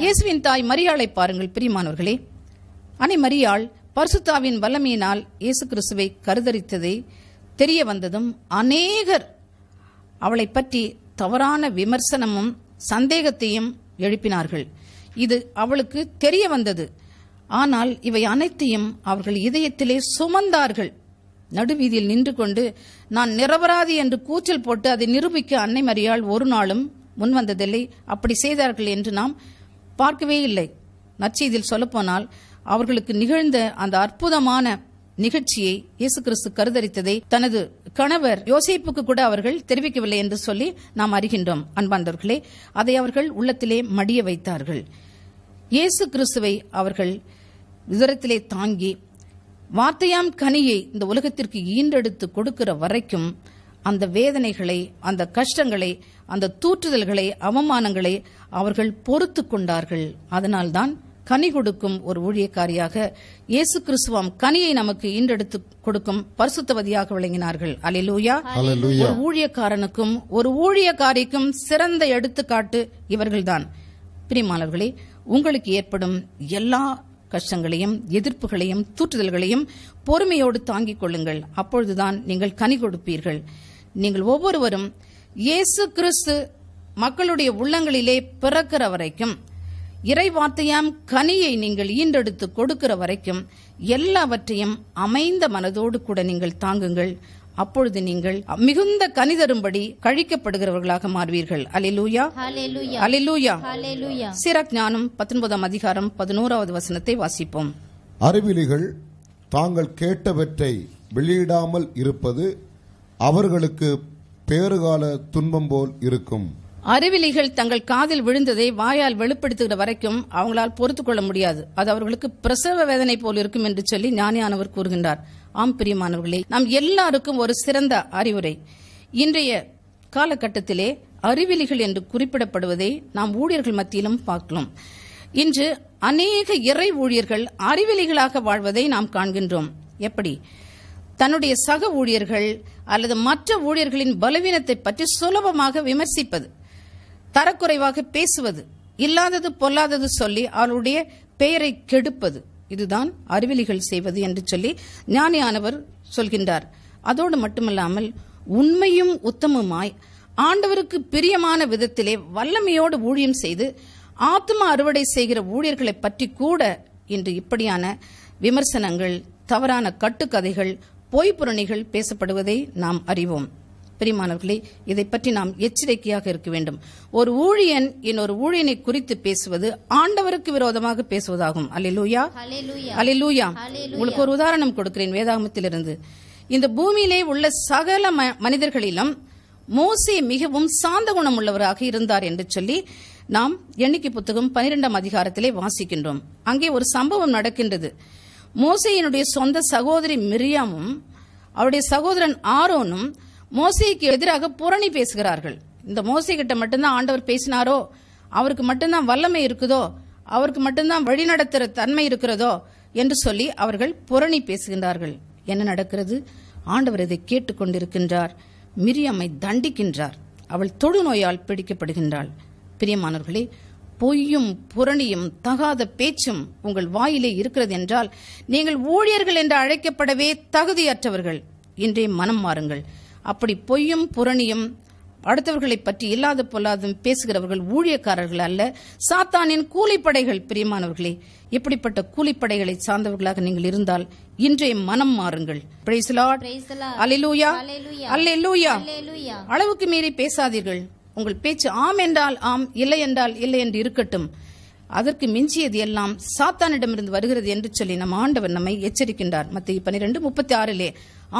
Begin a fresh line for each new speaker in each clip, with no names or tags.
இயேசுவின் தாய் மரியாளை பாருங்கள் பிரிமானவர்களே அனை மரியாள் பர்சுத்தாவின் வல்லமையினால் இயேசு கிறிஸ்துவை கருதரித்ததை தெரிய வந்ததும் அநேகர் அவளை பற்றி தவறான விமர்சனமும் சந்தேகத்தையும் எழுப்பினார்கள் இது அவளுக்கு தெரிய வந்தது ஆனால் இவை அனைத்தையும் அவர்கள் இதயத்திலே சுமந்தார்கள் நடுவீதியில் நின்று கொண்டு நான் நிரபராதி என்று கூச்சல் போட்டு அதை நிரூபிக்க அன்னை மரியாள் ஒரு நாளும் முன்வந்ததில்லை அப்படி செய்தார்கள் என்று நாம் பார்க்கவே இல்லை நற்செய்தியில் சொல்லப்போனால் அவர்களுக்கு நிகழ்ந்த அந்த அற்புதமான நிகழ்ச்சியை இயேசு கிறிஸ்து கருதரித்ததை தனது கணவர் யோசிப்புக்கு கூட அவர்கள் தெரிவிக்கவில்லை என்று சொல்லி நாம் அறிகின்றோம் அன்பாண்டவர்களே அதை அவர்கள் உள்ளத்திலே மடிய வைத்தார்கள் இயேசு கிறிஸ்துவை அவர்கள் விதத்திலே தாங்கி வார்த்தையாம் கனியை இந்த உலகத்திற்கு ஈண்டெடுத்து கொடுக்கிற வரைக்கும் அந்த வேதனைகளை அந்த கஷ்டங்களை அந்த தூற்றுதல்களை அவமானங்களை அவர்கள் பொறுத்து கொண்டார்கள் அதனால்தான் கனி கொடுக்கும் ஒரு ஊழியக்காரியாக இயேசு கிறிஸ்துவம் கனியை நமக்கு இன்றெடுத்து கொடுக்கும் பரிசுத்தவதியாக விளங்கினார்கள் அலிலூயா ஒரு ஊழியக்காரனுக்கும் ஒரு ஊழியக்காரிக்கும் சிறந்த எடுத்துக்காட்டு இவர்கள்தான் பிரிமாளர்களே உங்களுக்கு ஏற்படும் எல்லா கஷ்டங்களையும் எதிர்ப்புகளையும் தூற்றுதல்களையும் பொறுமையோடு தாங்கிக் கொள்ளுங்கள் அப்பொழுதுதான் நீங்கள் கனி கொடுப்பீர்கள் நீங்கள் ஒவ்வொருவரும் இயேசு கிறிஸ்து மக்களுடைய உள்ளங்களிலே பிறக்கிற வரைக்கும் இறை வார்த்தையாம் கனியை நீங்கள் ஈண்டெடுத்து கொடுக்கிற வரைக்கும் எல்லாவற்றையும் அமைந்த மனதோடு கூட நீங்கள் தாங்குங்கள் அப்பொழுது நீங்கள் மிகுந்த கனி தரும்படி கழிக்கப்படுகிறவர்களாக மாறுவீர்கள் அலிலூயா அலிலூயா சிறக் ஞானம் பத்தொன்பதாம் அதிகாரம் பதினோராவது வசனத்தை வாசிப்போம் அறிவிலிகள் தாங்கள் கேட்டவற்றை வெளியிடாமல் இருப்பது அவர்களுக்கு பேறுகால துன்பம் போல் இருக்கும் அறிவிலிகள் தங்கள் காதில் விழுந்ததை வாயால் வெளிப்படுத்துகிற வரைக்கும் அவங்களால் பொறுத்துக் கொள்ள முடியாது அது அவர்களுக்கு பிரசவ வேதனை போல் இருக்கும் என்று சொல்லி ஞானியானவர் கூறுகின்றார் ஆம் பிரியமானவர்களே நாம் எல்லாருக்கும் ஒரு சிறந்த அறிவுரை இன்றைய காலகட்டத்திலே அறிவிலிகள் என்று குறிப்பிடப்படுவதை நாம் ஊழியர்கள் மத்தியிலும் பார்க்கலாம் இன்று அநேக இறை ஊழியர்கள் அறிவிலிகளாக வாழ்வதை நாம் காண்கின்றோம் எப்படி தன்னுடைய சக ஊழியர்கள் அல்லது மற்ற ஊழியர்களின் பலவீனத்தை பற்றி சுலபமாக விமர்சிப்பது தரக்குறைவாக பேசுவது இல்லாதது பொல்லாதது சொல்லி அவருடைய பெயரை கெடுப்பது இதுதான் அறிவிலிகள் செய்வது என்று சொல்லி ஞானியானவர் சொல்கின்றார் அதோடு மட்டுமல்லாமல் உண்மையும் உத்தமுமாய் ஆண்டவருக்கு பிரியமான விதத்திலே வல்லமையோடு ஊழியம் செய்து ஆத்ம அறுவடை செய்கிற ஊழியர்களை பற்றி கூட இன்று இப்படியான விமர்சனங்கள் தவறான கட்டுக்கதைகள் பொய் புரணிகள் பேசப்படுவதை நாம் அறிவோம் பிரிமானவர்களே இதை பற்றி நாம் எச்சரிக்கையாக இருக்க வேண்டும் ஒரு ஊழியன் இன்னொரு ஊழியனை குறித்து பேசுவது ஆண்டவருக்கு விரோதமாக பேசுவதாகும் அலிலூயா அலிலூயா உங்களுக்கு ஒரு உதாரணம் கொடுக்கிறேன் வேதாகமத்திலிருந்து இந்த பூமியிலே உள்ள சகல மனிதர்களிலும் மோசே மிகவும் சாந்த குணம் உள்ளவராக இருந்தார் என்று சொல்லி நாம் எண்ணிக்கை புத்தகம் பனிரெண்டாம் அதிகாரத்திலே வாசிக்கின்றோம் அங்கே ஒரு சம்பவம் நடக்கின்றது மோசையினுடைய சொந்த சகோதரி மிரியாமும் அவருடைய சகோதரன் ஆரோனும் மோசைக்கு எதிராக புரணி பேசுகிறார்கள் இந்த மோசை கிட்ட மட்டும்தான் ஆண்டவர் பேசினாரோ அவருக்கு மட்டும்தான் வல்லமை இருக்குதோ அவருக்கு மட்டும்தான் வழிநடத்துகிற தன்மை இருக்கிறதோ என்று சொல்லி அவர்கள் புரணி பேசுகின்றார்கள் என்ன நடக்கிறது ஆண்டவர் இதை கேட்டுக்கொண்டிருக்கின்றார் மிரியம்மை தண்டிக்கின்றார் அவள் தொழுநோயால் பிடிக்கப்படுகின்றாள் பிரியமானவர்களே பொய்யும் புரணியும் தகாத பேச்சும் உங்கள் வாயிலே இருக்கிறது என்றால் நீங்கள் ஊழியர்கள் என்று அழைக்கப்படவே தகுதியற்றவர்கள் என்றே மனம் மாறுங்கள் அப்படி பொய்யும் புரணியும் அடுத்தவர்களை பற்றி இல்லாத பொல்லாதும் பேசுகிறவர்கள் ஊழியக்காரர்கள் அல்ல சாத்தானின் கூலிப்படைகள் பிரியமானவர்களே இப்படிப்பட்ட கூலிப்படைகளை சார்ந்தவர்களாக நீங்கள் இருந்தால் இன்றைய மனம் மாறுங்கள் அளவுக்கு மீறி பேசாதீர்கள் உங்கள் பேச்சு ஆம் என்றால் ஆம் இல்லை என்றால் இல்லை என்று இருக்கட்டும் அதற்கு மிஞ்சியது எல்லாம் சாத்தானிடமிருந்து வருகிறது என்று சொல்லி நம் ஆண்டவர் நம்மை எச்சரிக்கின்றார் மத்திய பனிரெண்டு முப்பத்தி ஆறிலே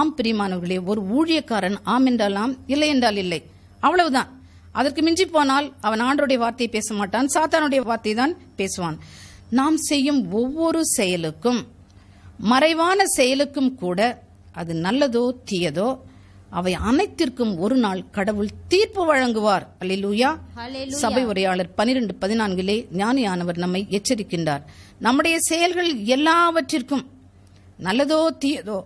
ஆம் பிரியமானவர்களே ஒரு ஊழியக்காரன் ஆம் என்றால் ஆம் இல்லை என்றால் இல்லை அவ்வளவுதான் அதற்கு மிஞ்சி போனால் அவன் ஆண்டோடைய வார்த்தையை பேச மாட்டான் சாத்தானுடைய வார்த்தையை தான் பேசுவான் நாம் செய்யும் ஒவ்வொரு செயலுக்கும் மறைவான செயலுக்கும் கூட அது நல்லதோ தீயதோ அவை அனைத்திற்கும் ஒரு நாள் கடவுள் தீர்ப்பு வழங்குவார் அலிலூயா சபை உரையாளர் பனிரெண்டு பதினான்கிலே ஞானியானவர் நம்மை எச்சரிக்கின்றார் நம்முடைய செயல்கள் எல்லாவற்றிற்கும் நல்லதோ தீயதோ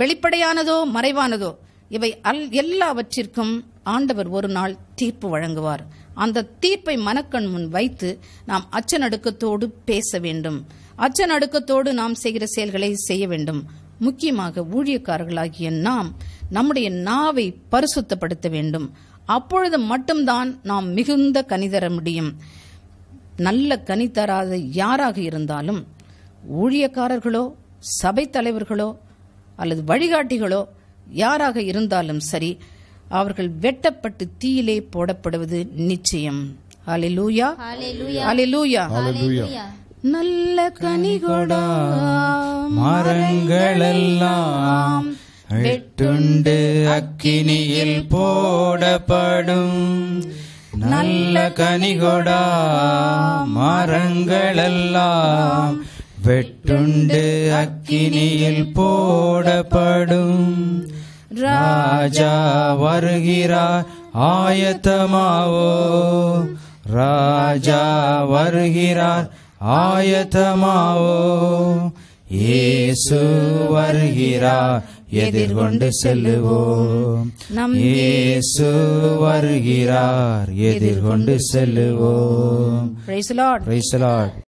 வெளிப்படையானதோ மறைவானதோ இவை அல் எல்லாவற்றிற்கும் ஆண்டவர் ஒரு நாள் தீர்ப்பு வழங்குவார் அந்த தீர்ப்பை மனக்கண் முன் வைத்து நாம் அச்சநடுக்கத்தோடு பேச வேண்டும் அச்சநடுக்கத்தோடு நாம் செய்கிற செயல்களை செய்ய வேண்டும் முக்கியமாக ஊழியக்காரர்களாகிய நாம் நம்முடைய நாவை பரிசுத்தப்படுத்த வேண்டும் அப்பொழுது மட்டும்தான் நாம் மிகுந்த கனி தர முடியும் நல்ல கனி தராத யாராக இருந்தாலும் ஊழியக்காரர்களோ சபை தலைவர்களோ அல்லது வழிகாட்டிகளோ யாராக இருந்தாலும் சரி அவர்கள் வெட்டப்பட்டு தீயிலே போடப்படுவது நிச்சயம் அலிலூயா அலிலூயா நல்ல கனிகொடா மரங்களெல்லாம் வெட்டுண்டு அக்கினியில் போடப்படும் நல்ல கனிகொடா மரங்களெல்லாம் வெட்டுண்டு அக்கினியில் போடப்படும்
ராஜா
வருகிறார் ஆயத்தமாவோ ராஜா வருகிறார் ஆயத்தமாவோ ஏசு வருகிறா எதிர்கொண்டு செல்லுவோம் நம் இயேசு வருகிறார் எதிர்கொண்டு செல்லுவோம் ரைசலாட் ரைசலாட்